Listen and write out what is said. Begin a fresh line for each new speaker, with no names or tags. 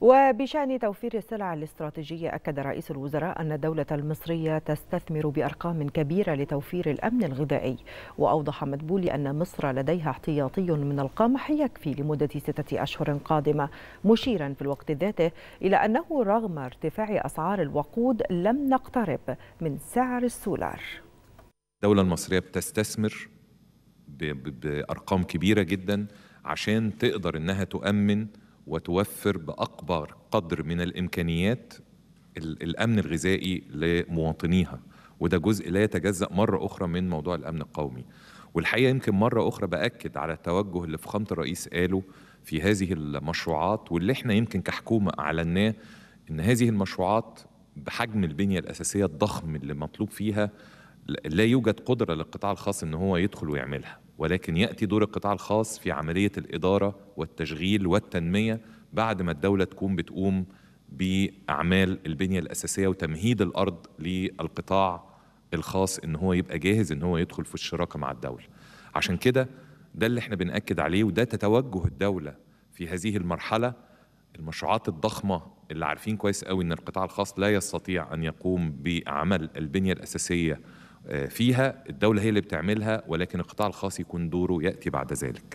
وبشأن توفير السلع الاستراتيجية أكد رئيس الوزراء أن الدولة المصرية تستثمر بأرقام كبيرة لتوفير الأمن الغذائي وأوضح مدبولي أن مصر لديها احتياطي من القمح يكفي لمدة ستة أشهر قادمة مشيرا في الوقت ذاته إلى أنه رغم ارتفاع أسعار الوقود لم نقترب من سعر السولار
الدولة المصرية بتستثمر بأرقام كبيرة جدا عشان تقدر إنها تؤمن وتوفر باكبر قدر من الامكانيات الامن الغذائي لمواطنيها وده جزء لا يتجزا مره اخرى من موضوع الامن القومي والحقيقه يمكن مره اخرى باكد على التوجه اللي فخامه الرئيس قاله في هذه المشروعات واللي احنا يمكن كحكومه اعلناه ان هذه المشروعات بحجم البنيه الاساسيه الضخم اللي مطلوب فيها لا يوجد قدره للقطاع الخاص ان هو يدخل ويعملها ولكن يأتي دور القطاع الخاص في عملية الإدارة والتشغيل والتنمية بعد ما الدولة تكون بتقوم بأعمال البنية الأساسية وتمهيد الأرض للقطاع الخاص إن هو يبقى جاهز إن هو يدخل في الشراكة مع الدولة عشان كده ده اللي احنا بنأكد عليه وده تتوجه الدولة في هذه المرحلة المشروعات الضخمة اللي عارفين كويس قوي إن القطاع الخاص لا يستطيع أن يقوم بعمل البنية الأساسية فيها الدولة هي اللي بتعملها ولكن القطاع الخاص يكون دوره يأتي بعد ذلك